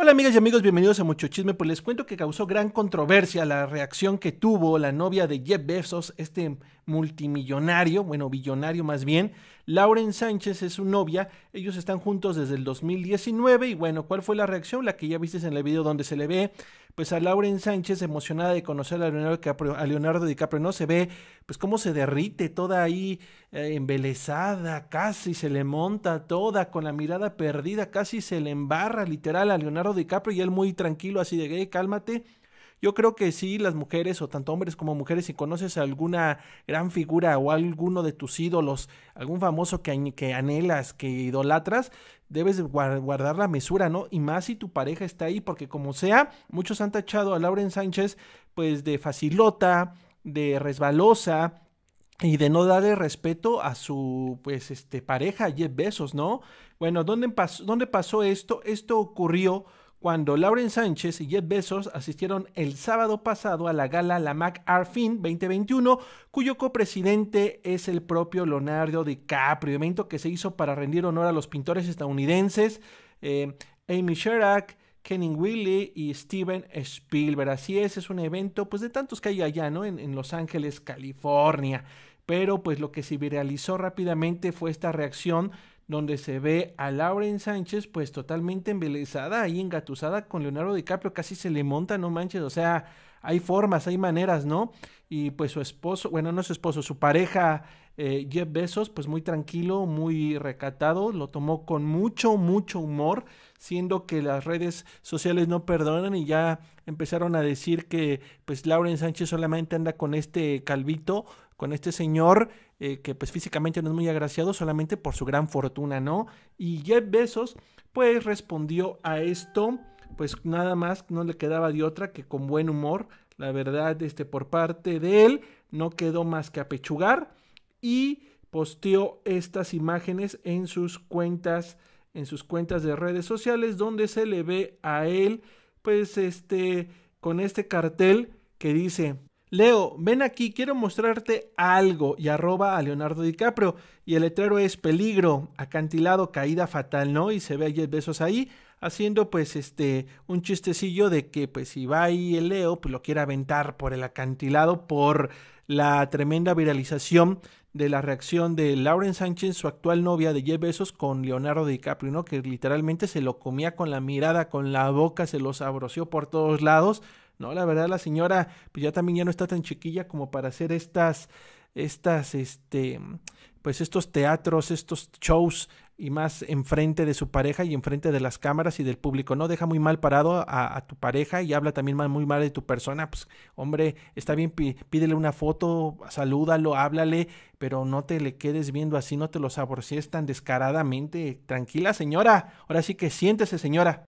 Hola amigas y amigos, bienvenidos a Mucho Chisme, pues les cuento que causó gran controversia la reacción que tuvo la novia de Jeff Bezos, este multimillonario, bueno, billonario más bien, Lauren Sánchez es su novia, ellos están juntos desde el 2019 y bueno, ¿cuál fue la reacción? La que ya viste en el video donde se le ve pues a Lauren Sánchez emocionada de conocer a Leonardo DiCaprio, ¿no? Se ve pues cómo se derrite toda ahí eh, embelesada, casi se le monta toda con la mirada perdida, casi se le embarra literal a Leonardo DiCaprio y él muy tranquilo así de, gay cálmate, yo creo que sí, las mujeres, o tanto hombres como mujeres, si conoces alguna gran figura o alguno de tus ídolos, algún famoso que, que anhelas, que idolatras, debes guardar la mesura, ¿no? Y más si tu pareja está ahí, porque como sea, muchos han tachado a Lauren Sánchez, pues de facilota, de resbalosa, y de no darle respeto a su pues este pareja Jeff Bezos, ¿no? Bueno, ¿dónde, pas ¿dónde pasó esto? Esto ocurrió cuando Lauren Sánchez y Jeff Bezos asistieron el sábado pasado a la gala La Mac Arfin 2021, cuyo copresidente es el propio Leonardo DiCaprio, evento que se hizo para rendir honor a los pintores estadounidenses eh, Amy Sherak, Kenning Willey y Steven Spielberg. Así es, es un evento pues de tantos que hay allá, ¿no? En, Los Ángeles, California. Pero pues lo que se viralizó rápidamente fue esta reacción donde se ve a Lauren Sánchez pues totalmente embelesada y engatusada con Leonardo DiCaprio, casi se le monta, no manches, o sea, hay formas, hay maneras, ¿no? Y pues su esposo, bueno, no su esposo, su pareja eh, Jeff Bezos, pues muy tranquilo, muy recatado, lo tomó con mucho, mucho humor, siendo que las redes sociales no perdonan y ya empezaron a decir que pues Lauren Sánchez solamente anda con este calvito, con este señor eh, que pues físicamente no es muy agraciado solamente por su gran fortuna, ¿no? Y Jeff Bezos pues respondió a esto, pues nada más, no le quedaba de otra que con buen humor, la verdad, este, por parte de él no quedó más que apechugar y posteó estas imágenes en sus cuentas, en sus cuentas de redes sociales donde se le ve a él pues este con este cartel que dice Leo, ven aquí, quiero mostrarte algo y arroba a Leonardo DiCaprio y el letrero es peligro, acantilado, caída fatal, ¿no? Y se ve a Jeff Besos ahí haciendo pues este un chistecillo de que pues si va ahí el Leo pues lo quiere aventar por el acantilado por la tremenda viralización de la reacción de Lauren Sánchez, su actual novia de Jeff Besos, con Leonardo DiCaprio, ¿no? Que literalmente se lo comía con la mirada, con la boca, se lo abroció por todos lados. No, la verdad la señora pues ya también ya no está tan chiquilla como para hacer estas estas este pues estos teatros, estos shows y más enfrente de su pareja y enfrente de las cámaras y del público, ¿no? Deja muy mal parado a, tu pareja y habla también muy mal de tu persona, pues hombre, está bien, pídele una foto, salúdalo, háblale, pero no te le quedes viendo así, no te lo saborcies tan descaradamente. Tranquila señora, ahora sí que siéntese señora.